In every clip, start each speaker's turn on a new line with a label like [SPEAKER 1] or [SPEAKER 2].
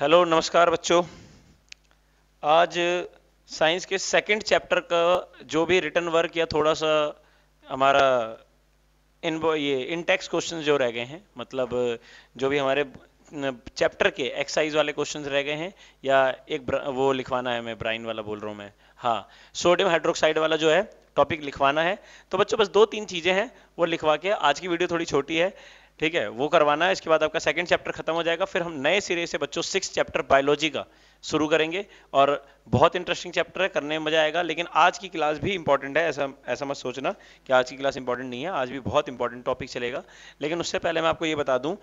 [SPEAKER 1] Hello नमस्कार बच्चों आज साइंस के सेकंड चैप्टर का जो भी रिटर्न वर्क या थोड़ा सा हमारा इन ये इनटेक्स क्वेश्चंस जो रह गए हैं मतलब जो भी हमारे चैप्टर के एक्सरसाइज वाले क्वेश्चंस रह गए हैं या एक वो लिखवाना है मैं ब्राइन वाला बोल रहा हूँ मैं हाँ सोडियम हाइड्रोक्साइड वाला जो है टॉपिक लिखवाना है तो बच्चों बस दो तीन चीज़ें हैं वो लिखवा के आज की वीडियो थोड़ी छोटी है ठीक है वो करवाना है इसके बाद आपका सेकंड चैप्टर खत्म हो जाएगा फिर हम नए सिरे से बच्चों सिक्स चैप्टर बायोलॉजी का शुरू करेंगे और बहुत इंटरेस्टिंग चैप्टर है करने में मजा आएगा लेकिन आज की क्लास भी इंपॉर्टेंट है ऐसा ऐसा मत सोचना कि आज की क्लास इंपॉर्टेंट नहीं है आज भी बहुत इंपॉर्टेंट टॉपिक चलेगा लेकिन उससे पहले मैं आपको ये बता दूं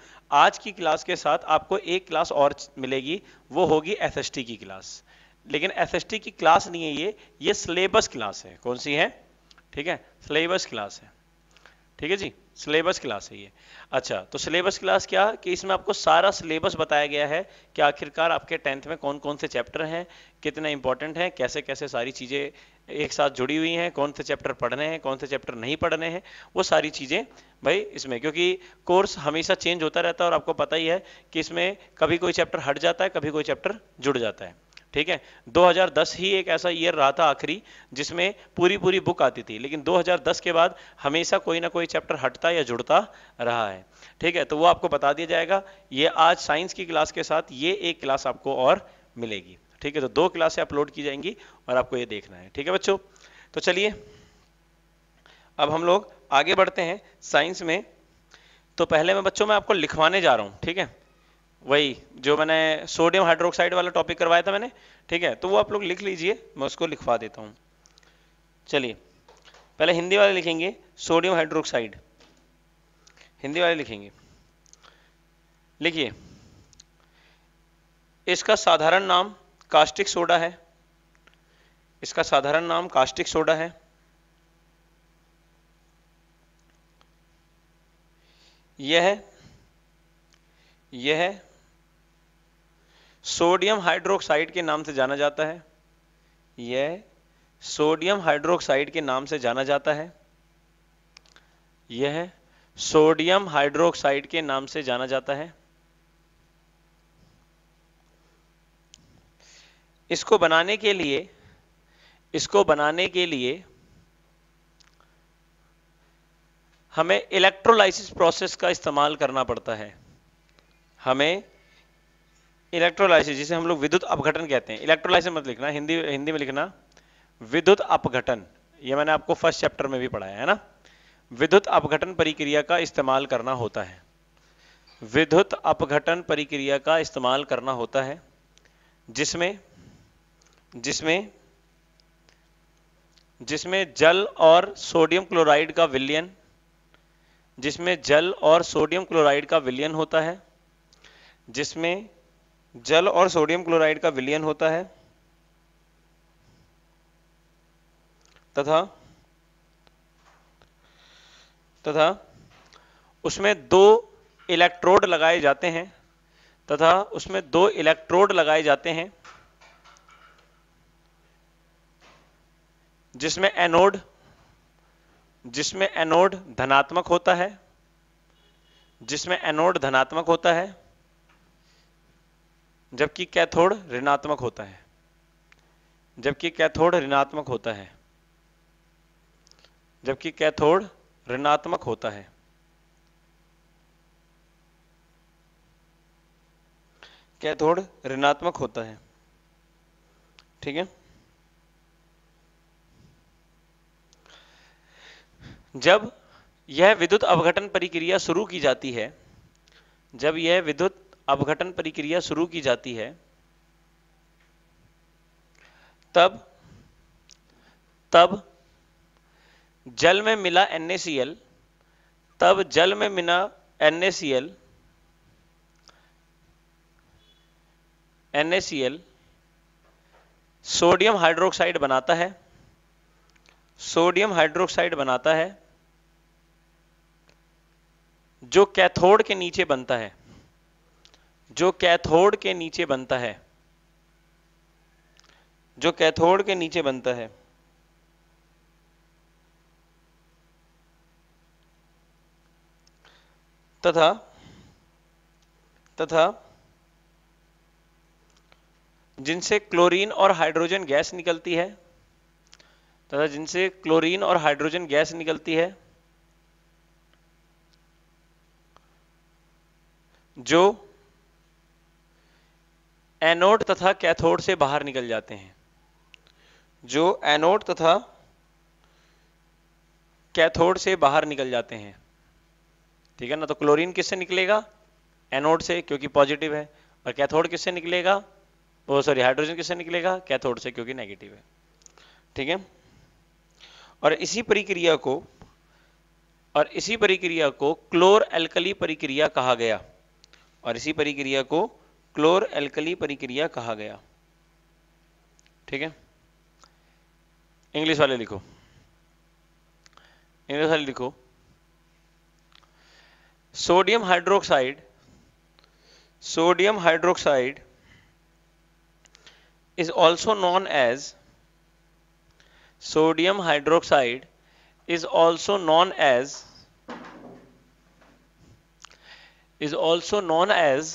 [SPEAKER 1] आज की क्लास के साथ आपको एक क्लास और मिलेगी वो होगी एस की क्लास लेकिन एस की क्लास नहीं है ये ये सिलेबस क्लास है कौन सी है ठीक है सिलेबस क्लास है ठीक है जी सिलेबस क्लास है ये अच्छा तो सिलेबस क्लास क्या कि इसमें आपको सारा सिलेबस बताया गया है कि आखिरकार आपके टेंथ में कौन कौन से चैप्टर हैं कितने इंपॉर्टेंट हैं कैसे कैसे सारी चीज़ें एक साथ जुड़ी हुई हैं कौन से चैप्टर पढ़ने हैं कौन से चैप्टर नहीं पढ़ने हैं वो सारी चीज़ें भाई इसमें क्योंकि कोर्स हमेशा चेंज होता रहता है और आपको पता ही है कि इसमें कभी कोई चैप्टर हट जाता है कभी कोई चैप्टर जुड़ जाता है ठीक है 2010 ही एक ऐसा ईयर रहा था आखिरी जिसमें पूरी पूरी बुक आती थी लेकिन 2010 के बाद हमेशा कोई ना कोई चैप्टर हटता या जुड़ता रहा है ठीक है तो वो आपको बता दिया जाएगा ये आज साइंस की क्लास के साथ ये एक क्लास आपको और मिलेगी ठीक है तो दो क्लासें अपलोड की जाएंगी और आपको ये देखना है ठीक है बच्चों तो चलिए अब हम लोग आगे बढ़ते हैं साइंस में तो पहले मैं बच्चों में आपको लिखवाने जा रहा हूं ठीक है वही जो मैंने सोडियम हाइड्रोक्साइड वाला टॉपिक करवाया था मैंने ठीक है तो वो आप लोग लिख लीजिए मैं उसको लिखवा देता हूँ चलिए पहले हिंदी वाले लिखेंगे सोडियम हाइड्रोक्साइड हिंदी वाले लिखेंगे लिखिए इसका साधारण नाम कास्टिक सोडा है इसका साधारण नाम कास्टिक सोडा है यह यह सोडियम हाइड्रोक्साइड के नाम से जाना जाता है यह सोडियम हाइड्रोक्साइड के नाम से जाना जाता है यह सोडियम हाइड्रोक्साइड के नाम से जाना जाता है इसको बनाने के लिए इसको बनाने के लिए हमें इलेक्ट्रोलाइसिस प्रोसेस का इस्तेमाल करना पड़ता है हमें इलेक्ट्रोलाइसिस जिसे हम लोग विद्युत अपघटन कहते हैं इलेक्ट्रोलाइसिस मत लिखना हिंदी हिंदी में लिखना विद्युत अपघटन ये मैंने आपको फर्स्ट चैप्टर में भी पढ़ाया है ना विद्युत अपघटन प्रक्रिया का इस्तेमाल करना होता है विद्युत अपघटन प्रक्रिया का इस्तेमाल करना होता है जिसमें जिसमें जिसमें जल और सोडियम क्लोराइड का विलयन जिसमें जल और सोडियम क्लोराइड का विलयन होता है जिसमें जल और सोडियम क्लोराइड का विलयन होता है तथा तथा उसमें दो इलेक्ट्रोड लगाए जाते हैं तथा उसमें दो इलेक्ट्रोड लगाए जाते हैं जिसमें एनोड जिसमें एनोड धनात्मक होता है जिसमें एनोड धनात्मक होता है जबकि कैथोड ऋणात्मक होता है जबकि कैथोड ऋणात्मक होता है जबकि कैथोड ऋणात्मक होता है कैथोड ऋणात्मक होता है ठीक है जब यह विद्युत अवघटन प्रक्रिया शुरू की जाती है जब यह विद्युत अपघटन प्रक्रिया शुरू की जाती है तब तब जल में मिला NaCl तब जल में मिला NaCl NaCl सोडियम हाइड्रोक्साइड बनाता है सोडियम हाइड्रोक्साइड बनाता है जो कैथोड के नीचे बनता है जो कैथोड के नीचे बनता है जो कैथोड के नीचे बनता है तथा तथा जिनसे क्लोरीन और हाइड्रोजन गैस निकलती है तथा जिनसे क्लोरीन और हाइड्रोजन गैस निकलती है जो एनोड तथा कैथोड से बाहर निकल जाते हैं जो एनोड तथा कैथोड से बाहर निकल जाते हैं ठीक है ना तो क्लोरीन किससे निकलेगा एनोड से क्योंकि पॉजिटिव है और कैथोड किससे निकलेगा वो सॉरी हाइड्रोजन किससे निकलेगा कैथोड से क्योंकि नेगेटिव है ठीक है और इसी प्रक्रिया को और इसी प्रक्रिया को क्लोर एल्कली परिक्रिया कहा गया और इसी परिक्रिया को क्लोर एल्कली परिक्रिया कहा गया ठीक है इंग्लिश वाले लिखो इंग्लिश वाले लिखो sodium hydroxide sodium hydroxide is also known as sodium hydroxide is also known as is also known as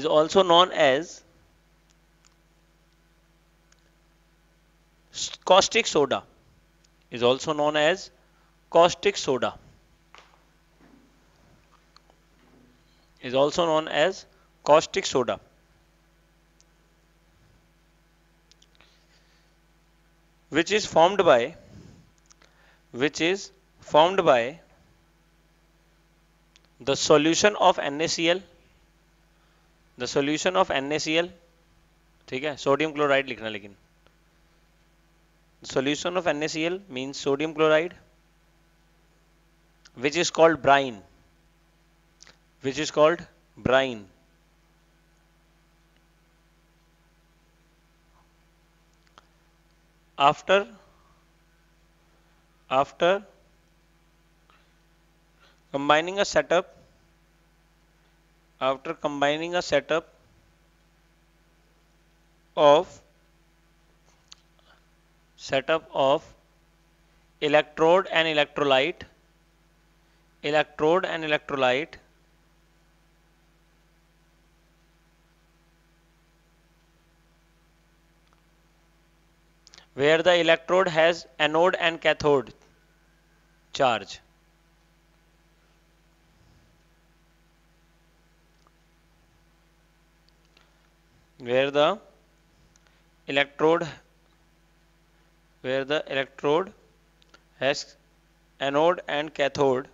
[SPEAKER 1] is also known as caustic soda is also known as caustic soda is also known as caustic soda which is formed by which is formed by the solution of NaCl the solution of N ठीक है sodium chloride लिखना लेकिन solution of N A C L means sodium chloride which is called brine which is called brine after after combining a setup after combining a setup of setup of electrode and electrolyte electrode and electrolyte where the electrode has anode and cathode charge where the electrode where the electrode has anode and cathode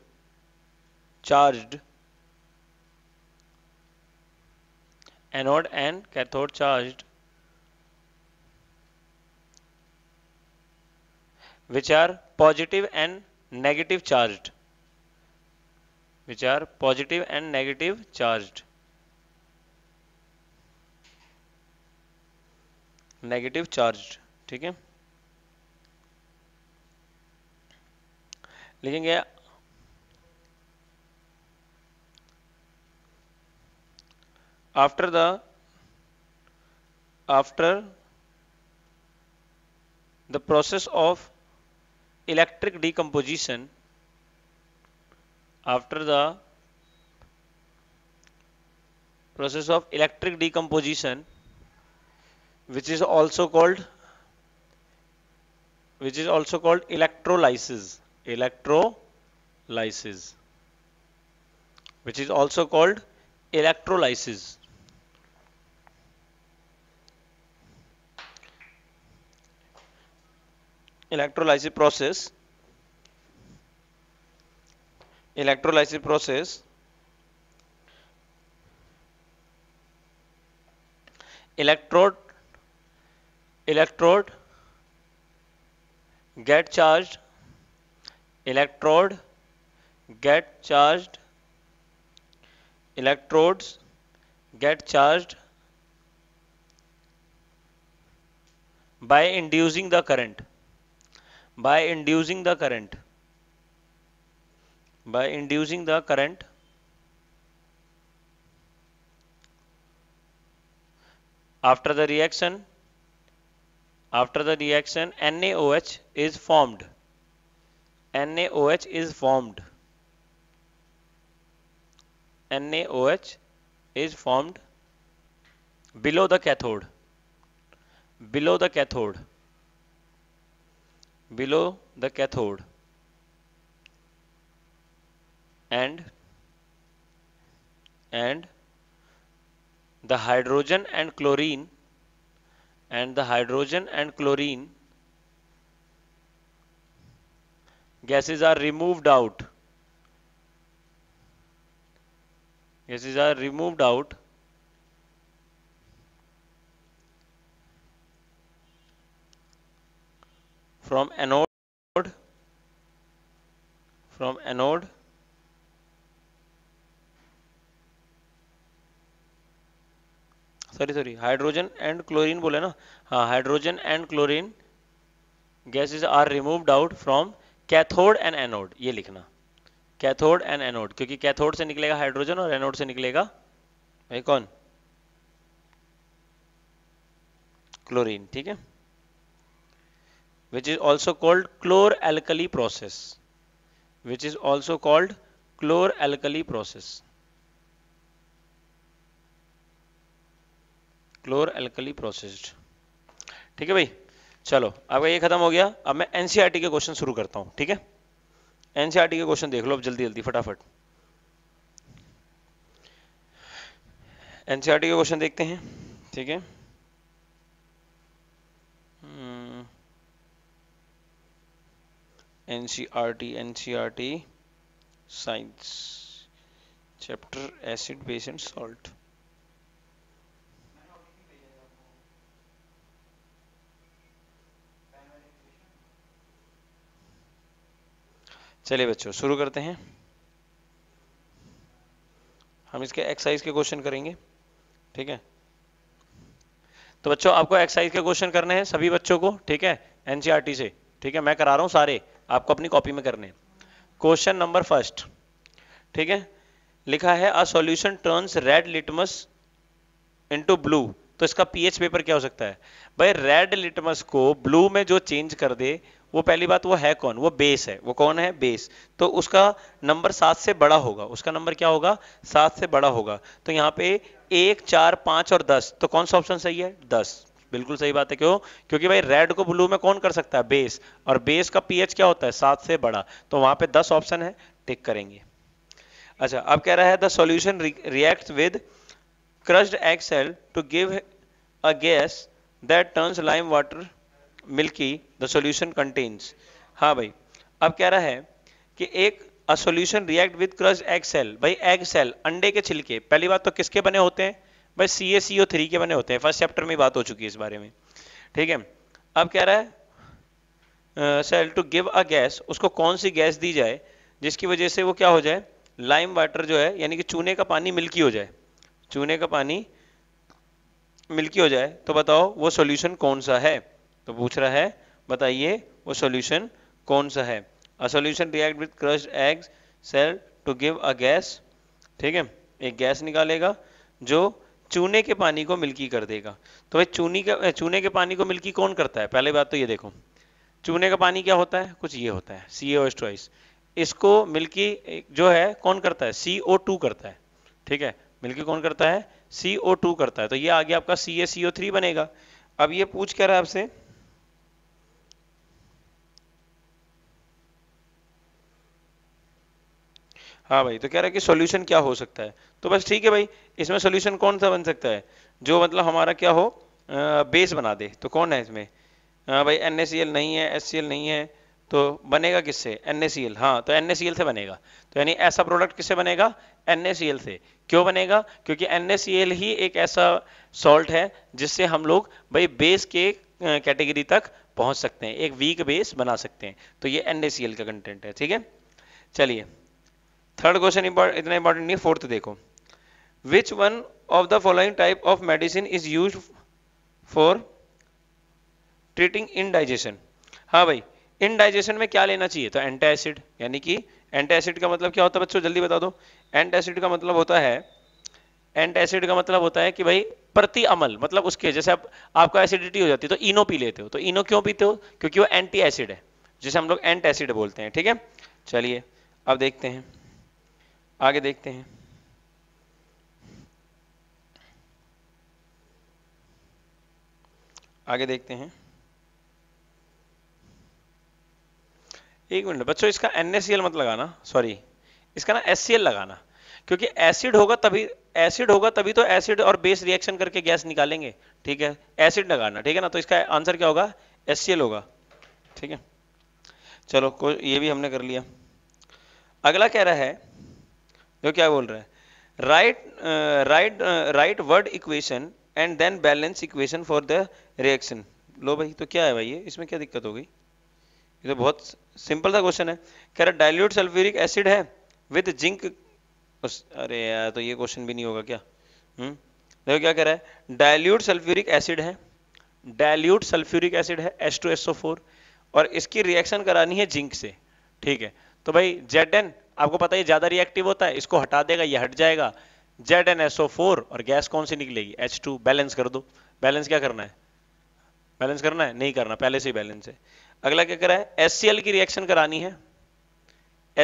[SPEAKER 1] charged anode and cathode charged which are positive and negative charged which are positive and negative charged negative charge ठीक है लिखेंगे after the after the process of electric decomposition after the process of electric decomposition which is also called which is also called electrolysis electrolysis which is also called electrolysis electrolysis process electrolysis process electrode electrode get charged electrode get charged electrodes get charged by inducing the current by inducing the current by inducing the current after the reaction after the reaction, NaOH is formed. NaOH is formed. NaOH is formed below the cathode. Below the cathode. Below the cathode. And and the hydrogen and chlorine and the hydrogen and chlorine gases are removed out gases are removed out from anode from anode sorry sorry hydrogen and chlorine बोले ना हाँ hydrogen and chlorine gases are removed out from cathode and anode ये लिखना cathode and anode क्योंकि cathode से निकलेगा hydrogen और anode से निकलेगा भाई कौन क्लोरीन ठीक है which is also called chlor alkali process which is also called chlor alkali process chlor alkali processed ठीक है भाई चलो आपका ये खत्म हो गया अब मैं एनसीईआरटी e के क्वेश्चन शुरू करता हूं ठीक है एनसीईआरटी e के क्वेश्चन देख लो अब जल्दी जल्दी फटाफट एनसीईआरटी e के क्वेश्चन देखते हैं ठीक है NCERT NCERT science chapter acid base and salt चलिए बच्चों शुरू करते हैं हम इसके एक्सरसाइज के क्वेश्चन करेंगे ठीक है तो बच्चों आपको एक्सरसाइज के क्वेश्चन करने हैं सभी बच्चों को ठीक है एनसीआरटी e से ठीक है मैं करा रहा हूं सारे आपको अपनी कॉपी में करने क्वेश्चन नंबर फर्स्ट ठीक है लिखा है a solution turns red litmus into blue तो इसका पीएच पेपर क्या हो सकता है भाई रेड लिटमस को ब्लू में जो चेंज कर दे वो पहली बात वो है कौन वो बेस है वो कौन है बेस तो उसका नंबर सात से बड़ा होगा उसका नंबर क्या होगा सात से बड़ा होगा तो यहाँ पे एक चार पांच और दस तो कौन सा ऑप्शन सही है दस बिल्कुल सही बात है क्यों क्योंकि भाई रेड को ब्लू में कौन कर सकता है बेस और बेस का पीएच क्या होता है सात से बड़ा तो वहां पे दस ऑप्शन है टिक करेंगे अच्छा अब कह रहा है the solution react with crushed egg shell to give a gas that turns lime water milky the solution contains हाँ भाई अब कह रहा है कि एक a solution react with crush egg shell भाई एग सेल अंडे के छिलके पहली बात तो किसके बने होते हैं भाई C S C O three के बने होते हैं फर्स्ट चैप्टर में बात हो चुकी है इस बारे में ठीक है अब कह रहा है shell to give a gas उसको कौन सी गैस दी जाए जिसकी वजह से वो क्या हो जाए लाइम वाटर जो है यानी कि चूने का पानी मिल्की हो जाए चूने का पानी मिल्की हो जाए तो बताओ वो सोल्यूशन कौन सा है तो पूछ रहा है बताइए वो सॉल्यूशन कौन सा है a solution react with crush eggs shell to give a gas ठीक है एक गैस निकालेगा जो चूने के पानी को मिल्की कर देगा तो भाई चूनी का चूने के पानी को मिल्की कौन करता है पहले बात तो ये देखो चूने का पानी क्या होता है कुछ ये होता है सी ओ ट्वाइस इसको मिल्की जो है कौन करता है सी ओ टू करता है ठीक है मिल्की कौन करता है सी ओ टू करता है तो ये आगे आपका सी ए सी ओ थ्री बनेगा अब ये पूछ कर रहा है आपसे हाँ भाई तो कह रहा है कि सॉल्यूशन क्या हो सकता है तो बस ठीक है भाई इसमें सॉल्यूशन कौन सा बन सकता है जो मतलब हमारा क्या हो आ, बेस बना दे तो कौन है इसमें आ, भाई एन नहीं है एस नहीं है तो बनेगा किससे एन सी एल हाँ तो एन सी एल से बनेगा तो यानी ऐसा प्रोडक्ट किससे बनेगा एन सी एल से क्यों बनेगा क्योंकि एन सी एल ही एक ऐसा सॉल्ट है जिससे हम लोग भाई बेस के कैटेगरी तक पहुंच सकते हैं एक वीक बेस बना सकते हैं तो ये एन सी एल का कंटेंट है ठीक है चलिए थर्ड क्वेश्चन इतना इंपॉर्टेंट नहीं फोर्थ देखो which one of the following type of medicine is use for treating indigestion हाँ भाई इनडाइजेशन में क्या लेना चाहिए तो एंटी एसिड यानी कि एंटी एसिड का मतलब क्या होता है बच्चों जल्दी बता दो एंटी एसिड का मतलब होता है एंटी एसिड का मतलब होता है कि भाई प्रति अमल मतलब उसके जैसे आप, आपका एसिडिटी हो जाती है तो इनो पी लेते हो तो इनो क्यों पीते हो क्योंकि वो एंटी एसिड है जिसे हम लोग एंटी एसिड बोलते हैं ठीक है चलिए अब देखते हैं आगे देखते हैं आगे देखते हैं एक मिनट बच्चों इसका एनएसएल मत लगाना सॉरी इसका ना HCl लगाना क्योंकि एसिड होगा तभी एसिड होगा तभी तो एसिड और बेस रिएक्शन करके गैस निकालेंगे ठीक है एसिड लगाना ठीक है ना तो इसका आंसर क्या होगा HCl होगा ठीक है चलो ये भी हमने कर लिया अगला कह रहा है जो क्या बोल रहा है write write write word equation and then balance equation for the reaction लो भाई तो क्या है भाई ये इसमें क्या दिक्कत हो गई ये तो बहुत सिंपल सा क्वेश्चन है कह रहा डाइल्यूट सल्फ्यूरिक एसिड है विद जिंक उस अरे यार तो ये क्वेश्चन भी नहीं होगा क्या हम्म देखो क्या कह रहा है डायल्यूट सल्फ्यूरिक एसिड है डायल्यूट सल्फ्यूरिक एसिड है S two S O four और इसकी रिएक्शन करानी है जिंक से ठीक है तो भाई जेड एन आपको पता है ज़्यादा रिएक्टिव होता है इसको हटा देगा ये हट जाएगा जेड एन एसओ फोर और गैस कौन सी निकलेगी एच टू बैलेंस कर दो बैलेंस क्या करना है बैलेंस करना है नहीं करना पहले से ही बैलेंस है अगला क्या करा है एस सी एल की रिएक्शन करानी है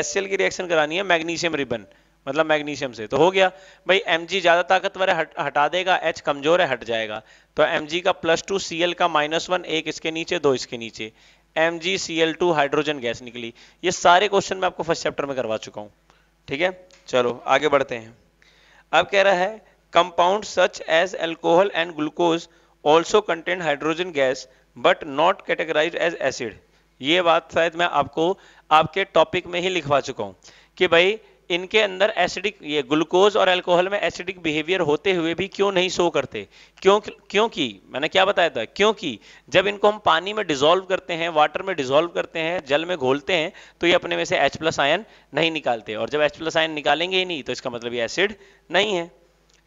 [SPEAKER 1] एस सी एल की रिएक्शन करानी है मैग्नीशियम रिबन मतलब मैग्नीशियम से तो हो गया भाई एम जी ज्यादा ताकतवर है हट, हटा देगा एच कमजोर है हट जाएगा तो एम जी का प्लस टू सी एल का माइनस वन एक इसके नीचे दो इसके नीचे M G C L two hydrogen gas निकली ये सारे क्वेश्चन मैं आपको फर्स्ट चैप्टर में करवा चुका हूं ठीक है चलो आगे बढ़ते हैं अब कह रहा है compound such as alcohol and glucose also contain hydrogen gas but not categorize as acid ये बात शायद मैं आपको आपके टॉपिक में ही लिखवा चुका हूं कि भाई इनके अंदर एसिडिक ये ग्लूकोज और अल्कोहल में एसिडिक बिहेवियर होते हुए भी क्यों नहीं शो करते क्यों क्योंकि मैंने क्या बताया था क्योंकि जब इनको हम पानी में डिजोल्व करते हैं वाटर में डिजोल्व करते हैं जल में घोलते हैं तो ये अपने में से एच प्लस आयन नहीं निकालते और जब एच प्लस आयन निकालेंगे ही नहीं तो इसका मतलब ये एसिड नहीं है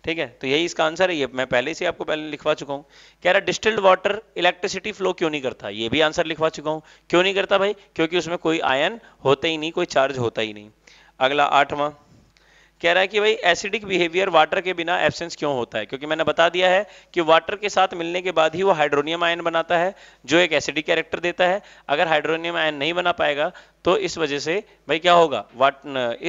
[SPEAKER 1] ठीक है तो यही इसका आंसर है ये मैं पहले से आपको पहले लिखवा चुका हूं कह रहा डिस्टिल्ड वाटर इलेक्ट्रिसिटी फ्लो क्यों नहीं करता ये भी आंसर लिखवा चुका हूं क्यों नहीं करता भाई क्योंकि उसमें कोई आयन होता ही नहीं कोई चार्ज होता ही नहीं अगला आठवां कह रहा है कि भाई एसिडिक बिहेवियर वाटर के बिना एब्सेंस क्यों होता है क्योंकि मैंने बता दिया है कि वाटर के साथ मिलने के बाद ही वो हाइड्रोनियम आयन बनाता है जो एक एसिडिक कैरेक्टर देता है अगर हाइड्रोनियम आयन नहीं बना पाएगा तो इस वजह से भाई क्या होगा वाट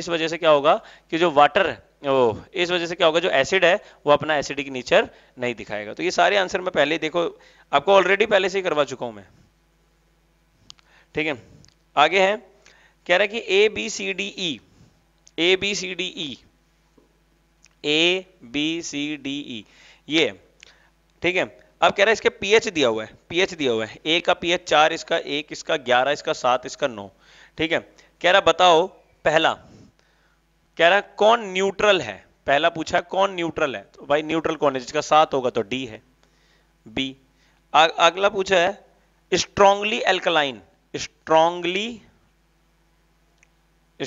[SPEAKER 1] इस वजह से क्या होगा कि जो वाटर ओ, इस वजह से क्या होगा जो एसिड है वो अपना एसिडिक नेचर नहीं दिखाएगा तो ये सारे आंसर मैं पहले देखो आपको ऑलरेडी पहले से ही करवा चुका हूं मैं ठीक है आगे है कह रहा है कि A B C D E A B C D E A B C D E ये ठीक है अब कह रहा है इसके पीएच दिया हुआ है पीएच दिया हुआ है ए का पीएच चार इसका एक इसका ग्यारह इसका सात इसका नौ ठीक है कह रहा बताओ पहला कह रहा कौन न्यूट्रल है पहला पूछा कौन न्यूट्रल है तो भाई न्यूट्रल कौन है जिसका सात होगा तो डी है बी अगला पूछा है strongly alkaline strongly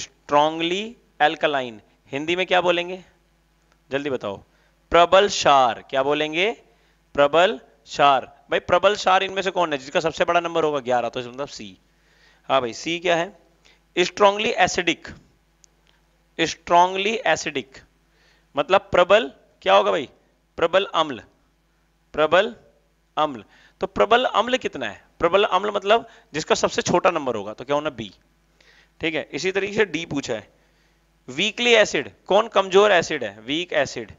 [SPEAKER 1] strongly alkaline Hindi में क्या बोलेंगे जल्दी बताओ प्रबल शार क्या बोलेंगे प्रबल शार भाई प्रबल शार इनमें से कौन है जिसका सबसे बड़ा नंबर होगा ग्यारह तो मतलब सी हाँ भाई सी क्या है स्ट्रांगली एसिडिक स्ट्रांगली एसिडिक मतलब प्रबल क्या होगा भाई प्रबल अम्ल प्रबल अम्ल तो प्रबल अम्ल कितना है प्रबल अम्ल मतलब जिसका सबसे छोटा नंबर होगा तो क्या होना बी ठीक है इसी तरीके से डी पूछा है वीकली एसिड कौन कमजोर एसिड है वीक एसिड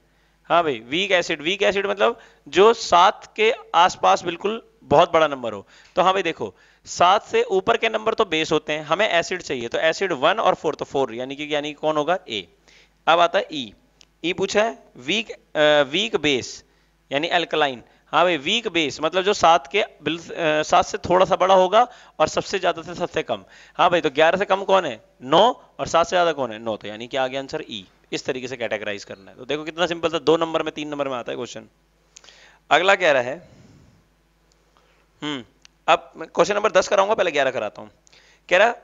[SPEAKER 1] हाँ भाई वीक एसिड वीक एसिड मतलब जो सात के आसपास बिल्कुल बहुत बड़ा नंबर हो तो हाँ भाई देखो सात से ऊपर के नंबर तो बेस होते हैं हमें एसिड चाहिए तो एसिड वन और फोर तो फोर यानी कि यानी कौन होगा ए अब आता है ई ई पूछा है वीक वीक बेस यानी एल्कलाइन हाँ भाई वीक बेस मतलब जो सात के सात से थोड़ा सा बड़ा होगा और सबसे ज्यादा से सबसे कम हाँ भाई तो ग्यारह से कम कौन है नौ और सात से ज्यादा कौन है नौ तो यानी कि आगे आंसर ई e। इस तरीके से कैटेगराइज करना है तो देखो कितना सिंपल था दो नंबर में तीन नंबर में आता है क्वेश्चन अगला कह रहा है हम्म अब क्वेश्चन नंबर दस कराऊंगा पहले ग्यारह कराता हूँ कह रहा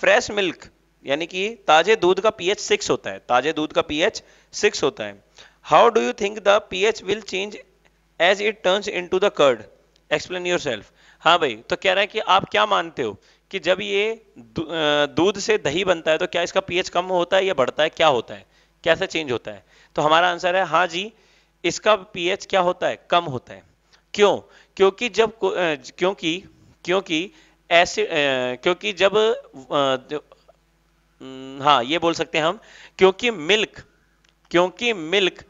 [SPEAKER 1] फ्रेश मिल्क यानी कि ताजे दूध का पीएच सिक्स होता है ताजे दूध का पीएच सिक्स होता है how do you think the pH will change as it turns into the curd explain yourself हाँ भाई तो कह रहा है कि आप क्या मानते हो कि जब ये दूध से दही बनता है तो क्या इसका पीएच कम होता है या बढ़ता है क्या होता है कैसे चेंज होता है तो हमारा आंसर है हाँ जी इसका पीएच क्या होता है कम होता है क्यों क्योंकि जब क्योंकि क्योंकि ऐसे क्योंकि जब हाँ ये बोल सकते हैं हम क्योंकि मिल्क क्योंकि मिल्क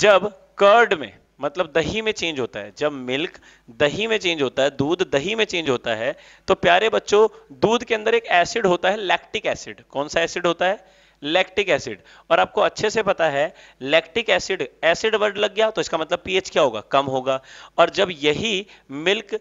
[SPEAKER 1] जब कर्ड में मतलब दही में चेंज होता है जब मिल्क दही में चेंज होता है दूध दही में चेंज होता है तो प्यारे बच्चों दूध के अंदर एक एसिड होता है लैक्टिक एसिड कौन सा एसिड होता है लैक्टिक एसिड और आपको अच्छे से पता है लैक्टिक एसिड एसिड वर्ड लग गया तो इसका मतलब पीएच क्या होगा कम होगा और जब यही मिल्क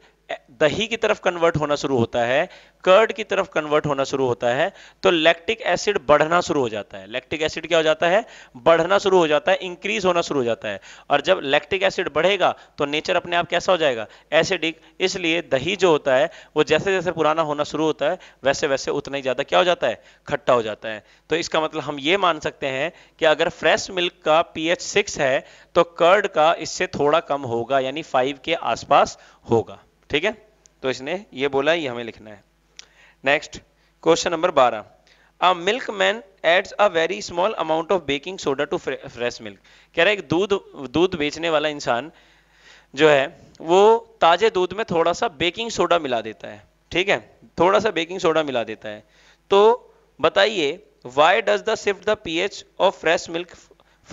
[SPEAKER 1] दही की तरफ कन्वर्ट होना शुरू होता है कर्ड की तरफ कन्वर्ट होना शुरू होता है तो लैक्टिक एसिड बढ़ना शुरू हो जाता है लैक्टिक एसिड क्या हो जाता है बढ़ना शुरू हो जाता है इंक्रीज होना शुरू हो जाता है और जब लैक्टिक एसिड बढ़ेगा तो नेचर अपने आप कैसा हो जाएगा एसिडिक इसलिए दही जो होता है वो जैसे जैसे पुराना होना शुरू होता है वैसे वैसे उतना ही ज़्यादा क्या हो जाता है खट्टा हो जाता है तो इसका मतलब हम ये मान सकते हैं कि अगर फ्रेश मिल्क का पीएच सिक्स है तो कर्ड का इससे थोड़ा कम होगा यानी फाइव के आसपास होगा ठीक है तो इसने ये बोला ये हमें लिखना है नेक्स्ट क्वेश्चन नंबर बारह a milkman adds a very small amount of baking soda to fresh milk कह रहा है एक दूध दूध बेचने वाला इंसान जो है वो ताजे दूध में थोड़ा सा बेकिंग सोडा मिला देता है ठीक है थोड़ा सा बेकिंग सोडा मिला देता है तो बताइए why does the shift the pH of fresh milk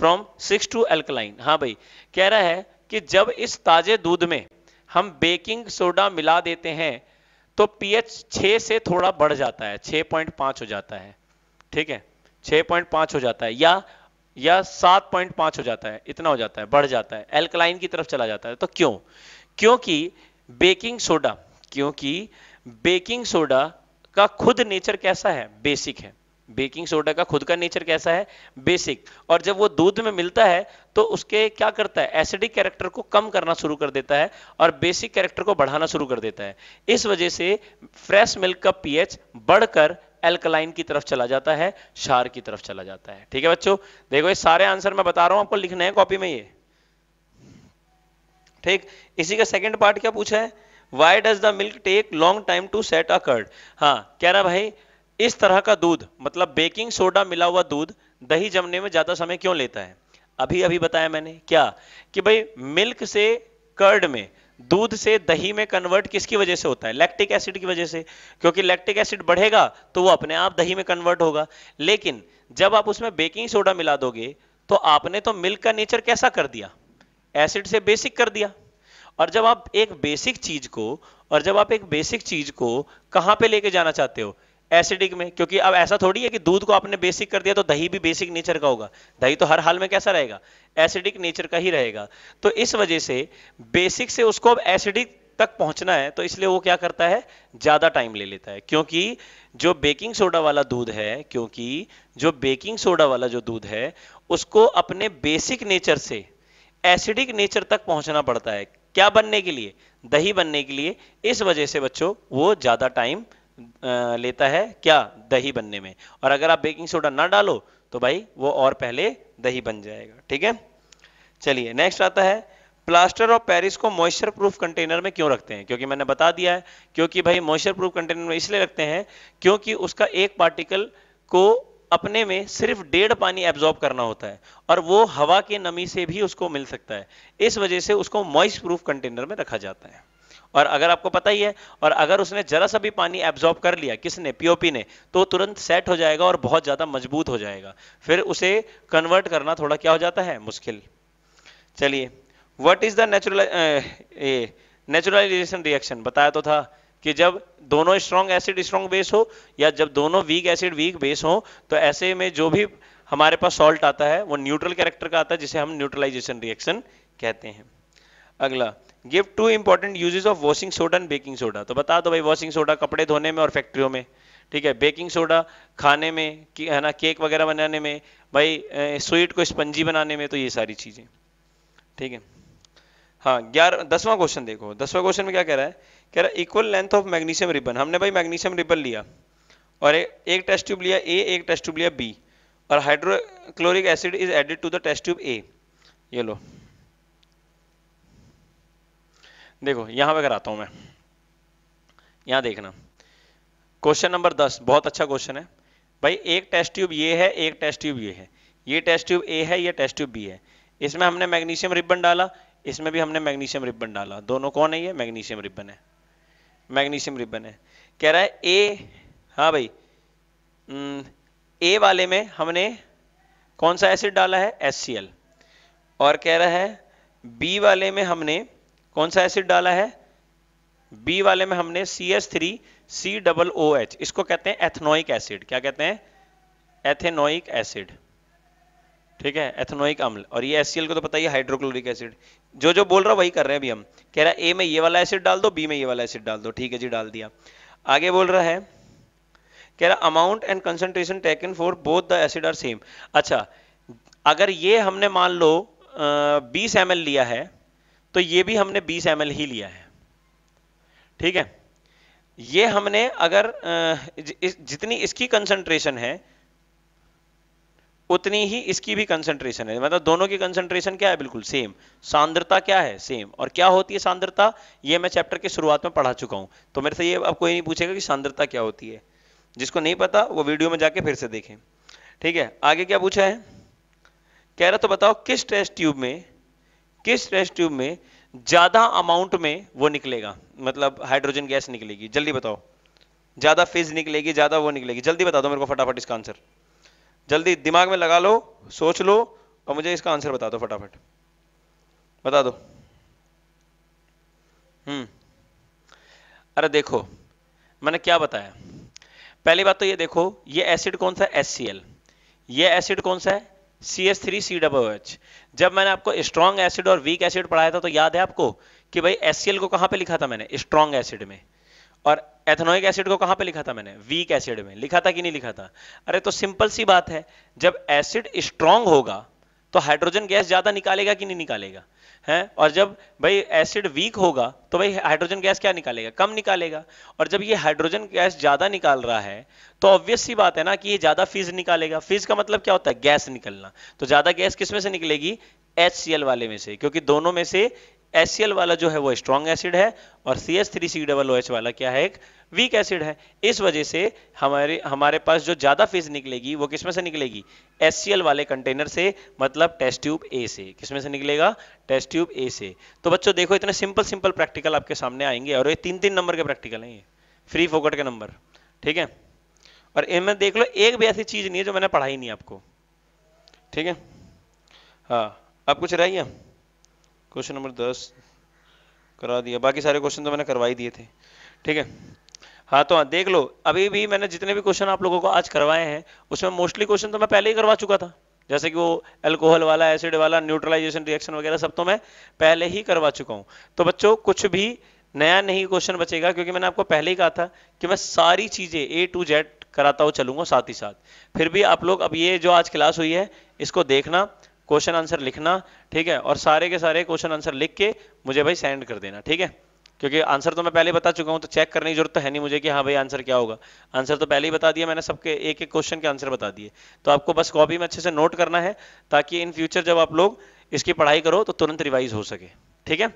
[SPEAKER 1] from six to alkaline हाँ भाई कह रहा है कि जब इस ताजे दूध में हम बेकिंग सोडा मिला देते हैं तो पीएच 6 से थोड़ा बढ़ जाता है 6.5 हो जाता है ठीक है 6.5 हो जाता है या या 7.5 हो जाता है इतना हो जाता है बढ़ जाता है एल्कलाइन की तरफ चला जाता है तो क्यों क्योंकि बेकिंग सोडा क्योंकि बेकिंग सोडा का खुद नेचर कैसा है बेसिक है बेकिंग सोडा का खुद का नेचर कैसा है बेसिक और जब वो दूध में मिलता है तो उसके क्या करता है एसिडिक कैरेक्टर को कम करना शुरू कर देता है और बेसिक कैरेक्टर को बढ़ाना शुरू कर देता है इस वजह से फ्रेश मिल्क का पीएच बढ़कर एल्कलाइन की तरफ चला जाता है शार की तरफ चला जाता है ठीक है बच्चों देखो ये सारे आंसर मैं बता रहा हूं आपको लिखना है कॉपी में ये ठीक इसी का सेकेंड पार्ट क्या पूछा है why does the milk take long time to set a curd हाँ कह रहा भाई इस तरह का दूध मतलब बेकिंग सोडा मिला हुआ दूध दही जमने में ज्यादा समय क्यों लेता है अभी अभी बताया मैंने क्या कि भाई मिल्क से कर्ड में दूध से दही में कन्वर्ट किसकी वजह से होता है लैक्टिक एसिड की वजह से क्योंकि लैक्टिक एसिड बढ़ेगा तो वो अपने आप दही में कन्वर्ट होगा लेकिन जब आप उसमें बेकिंग सोडा मिला दोगे तो आपने तो मिल्क का नेचर कैसा कर दिया एसिड से बेसिक कर दिया और जब आप एक बेसिक चीज को और जब आप एक बेसिक चीज को कहां पे लेके जाना चाहते हो एसिडिक में क्योंकि अब ऐसा थोड़ी है कि दूध को आपने बेसिक कर दिया तो दही भी बेसिक नेचर का होगा दही तो हर हाल में कैसा रहेगा एसिडिक नेचर का ही रहेगा तो इस वजह से बेसिक से उसको अब एसिडिक तक पहुंचना है तो इसलिए वो क्या करता है ज़्यादा टाइम ले लेता है क्योंकि जो बेकिंग सोडा वाला दूध है क्योंकि जो बेकिंग सोडा वाला जो दूध है उसको अपने बेसिक नेचर से एसिडिक नेचर तक पहुंचना पड़ता है क्या बनने के लिए दही बनने के लिए इस वजह से बच्चों वो ज़्यादा टाइम लेता है क्या दही बनने में और अगर आप बेकिंग सोडा ना डालो तो भाई वो और पहले दही बन जाएगा ठीक है चलिए नेक्स्ट आता है प्लास्टर ऑफ पेरिस को मॉइस्चर प्रूफ कंटेनर में क्यों रखते हैं क्योंकि मैंने बता दिया है क्योंकि भाई मॉइस्चर प्रूफ कंटेनर में इसलिए रखते हैं क्योंकि उसका एक पार्टिकल को अपने में सिर्फ डेढ़ पानी एब्जॉर्ब करना होता है और वो हवा के नमी से भी उसको मिल सकता है इस वजह से उसको मॉइस्ट प्रूफ कंटेनर में रखा जाता है और अगर आपको पता ही है और अगर उसने जरा सा भी पानी एब्जॉर्ब कर लिया किसने पीओपी ने तो तुरंत सेट हो जाएगा और बहुत ज़्यादा मजबूत हो जाएगा फिर उसे कन्वर्ट करना थोड़ा क्या हो जाता है मुश्किल चलिए what is the natural naturalization reaction बताया तो था कि जब दोनों स्ट्रॉन्ग एसिड स्ट्रॉन्ग बेस हो या जब दोनों वीक एसिड वीक बेस हो तो ऐसे में जो भी हमारे पास सॉल्ट आता है वो न्यूट्रल कैरेक्टर का आता है जिसे हम न्यूट्रलाइजेशन रिएक्शन कहते हैं अगला give two important uses of washing soda and baking soda तो बता दो भाई वॉशिंग सोडा कपड़े धोने में और फैक्ट्रियों में ठीक है बेकिंग सोडा खाने में है ना केक वगैरह बनाने में भाई स्वीट को स्पंजी बनाने में तो ये सारी चीज़ें ठीक है हाँ ग्यारह दसवां क्वेश्चन देखो दसवां क्वेश्चन में क्या कह रहा है कह रहा है equal length of magnesium ribbon हमने भाई मैग्नीशियम रिबन लिया और ए, एक टेस्ट ट्यूब लिया ए एक टेस्ट ट्यूब लिया बी और hydrochloric acid is added to the test tube A ये लो देखो यहां पर कराता हूं मैं यहां देखना क्वेश्चन नंबर दस बहुत अच्छा क्वेश्चन है भाई एक टेस्ट ट्यूब ये है एक टेस्ट ट्यूब ये है ये टेस्ट ट्यूब ए है ये टेस्ट ट्यूब बी है इसमें हमने मैग्नीशियम रिबन डाला इसमें भी हमने मैग्नीशियम रिबन डाला दोनों कौन है ये मैग्नीशियम रिबन है मैग्नीशियम रिबन है कह रहा है ए हाँ भाई ए हम्म, वाले में हमने कौन सा एसिड डाला है एस और कह रहा है बी वाले में हमने कौन सा एसिड डाला है बी वाले में हमने C S three C double O H इसको कहते हैं एथनोइक एसिड क्या कहते हैं एथेनोइक एसिड ठीक है एथनोइक अम्ल और ये एस को तो पता ही हाइड्रोक्लोरिक एसिड जो जो बोल रहा वही कर रहे हैं अभी हम कह रहा है ए में ये वाला एसिड डाल दो बी में ये वाला एसिड डाल दो ठीक है जी डाल दिया आगे बोल रहा है कह रहा amount and concentration taken for both the acid are same अच्छा अगर ये हमने मान लो बीस एम लिया है तो ये भी हमने 20 एम ही लिया है ठीक है ये हमने अगर जितनी इसकी कंसंट्रेशन है उतनी ही इसकी भी कंसंट्रेशन है मतलब दोनों की कंसंट्रेशन क्या है बिल्कुल सेम सांद्रता क्या है सेम और क्या होती है सांद्रता ये मैं चैप्टर की शुरुआत में पढ़ा चुका हूं तो मेरे से ये अब कोई नहीं पूछेगा कि सांद्रता क्या होती है जिसको नहीं पता वो वीडियो में जाके फिर से देखें ठीक है आगे क्या पूछा है कह रहा तो बताओ किस टेस्ट ट्यूब में किस टेस्ट ट्यूब में ज्यादा अमाउंट में वो निकलेगा मतलब हाइड्रोजन गैस निकलेगी जल्दी बताओ ज्यादा फिज निकलेगी ज्यादा वो निकलेगी जल्दी बता दो मेरे को फटाफट इसका आंसर जल्दी दिमाग में लगा लो सोच लो और मुझे इसका आंसर बता दो फटाफट बता दो हम्म अरे देखो मैंने क्या बताया पहली बात तो ये देखो ये एसिड कौन सा एस ये एसिड कौन सा है C S three C W H जब मैंने आपको स्ट्रॉन्ग एसिड और वीक एसिड पढ़ाया था तो याद है आपको कि भाई एस को कहां पे लिखा था मैंने स्ट्रॉन्ग एसिड में और एथनोइक एसिड को कहां पे लिखा था मैंने वीक एसिड में लिखा था कि नहीं लिखा था अरे तो सिंपल सी बात है जब एसिड स्ट्रॉन्ग होगा तो हाइड्रोजन गैस ज्यादा निकालेगा कि नहीं निकालेगा है और जब भाई एसिड वीक होगा तो भाई हाइड्रोजन गैस क्या निकालेगा कम निकालेगा और जब ये हाइड्रोजन गैस ज्यादा निकाल रहा है तो ऑब्वियस सी बात है ना कि ये ज्यादा फीस निकालेगा फीस का मतलब क्या होता है गैस निकलना तो ज्यादा गैस किसमें से निकलेगी एच वाले में से क्योंकि दोनों में से एस वाला जो है वो स्ट्रॉन्ग एसिड है और C S three C double O H वाला क्या है एक वीक एसिड है इस वजह से हमारे हमारे पास जो ज़्यादा फिज निकलेगी वो किसमें से निकलेगी एस वाले कंटेनर से मतलब टेस्ट ट्यूब ए से किसमें से निकलेगा टेस्ट ट्यूब ए से तो बच्चों देखो इतने सिंपल सिंपल प्रैक्टिकल आपके सामने आएंगे और ये तीन तीन नंबर के प्रैक्टिकल हैं ये फ्री फोकट के नंबर ठीक है और इनमें देख लो एक भी ऐसी चीज़ नहीं है जो मैंने पढ़ाई नहीं आपको ठीक है हाँ अब कुछ रहिए क्वेश्चन नंबर दस करा दिया बाकी सारे क्वेश्चन तो मैंने करवा ही दिए थे ठीक है हाँ तो हाँ देख लो अभी भी मैंने जितने भी क्वेश्चन आप लोगों को आज करवाए हैं उसमें मोस्टली क्वेश्चन तो मैं पहले ही करवा चुका था जैसे कि वो अल्कोहल वाला एसिड वाला न्यूट्रलाइजेशन रिएक्शन वगैरह सब तो मैं पहले ही करवा चुका हूँ तो बच्चों कुछ भी नया नहीं क्वेश्चन बचेगा क्योंकि मैंने आपको पहले ही कहा था कि मैं सारी चीज़ें ए टू जेड कराता हुआ चलूंगा साथ ही साथ फिर भी आप लोग अब ये जो आज क्लास हुई है इसको देखना क्वेश्चन आंसर लिखना ठीक है और सारे के सारे क्वेश्चन आंसर लिख के मुझे भाई सेंड कर देना ठीक है क्योंकि आंसर तो मैं पहले बता चुका हूं तो चेक करने की जरूरत तो है नहीं मुझे कि हाँ भाई आंसर क्या होगा आंसर तो पहले ही बता दिया मैंने सबके एक एक क्वेश्चन के आंसर बता दिए तो आपको बस कॉपी में अच्छे से नोट करना है ताकि इन फ्यूचर जब आप लोग इसकी पढ़ाई करो तो तुरंत रिवाइज हो सके ठीक है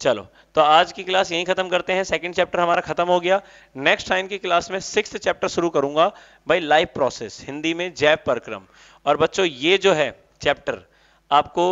[SPEAKER 1] चलो तो आज की क्लास यहीं खत्म करते हैं सेकंड चैप्टर हमारा खत्म हो गया नेक्स्ट टाइम की क्लास में सिक्स चैप्टर शुरू करूंगा भाई लाइफ प्रोसेस हिंदी में जैव परक्रम और बच्चों ये जो है चैप्टर आपको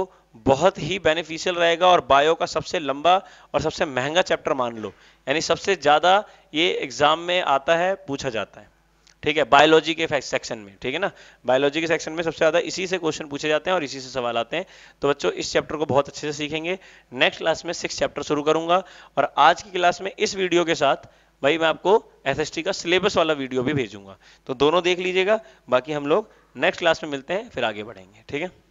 [SPEAKER 1] बहुत ही बेनिफिशियल रहेगा और बायो का सबसे लंबा और सबसे महंगा चैप्टर मान लो यानी सबसे ज़्यादा ये एग्जाम में आता है पूछा जाता है ठीक है बायोलॉजी के सेक्शन में ठीक है ना बायोलॉजी के सेक्शन में सबसे ज़्यादा इसी से क्वेश्चन पूछे जाते हैं और इसी से सवाल आते हैं तो बच्चों इस चैप्टर को बहुत अच्छे से सीखेंगे नेक्स्ट क्लास में सिक्स चैप्टर शुरू करूंगा और आज की क्लास में इस वीडियो के साथ भाई मैं आपको एस का सिलेबस वाला वीडियो भी भेजूंगा तो दोनों देख लीजिएगा बाकी हम लोग नेक्स्ट क्लास में मिलते हैं फिर आगे बढ़ेंगे ठीक है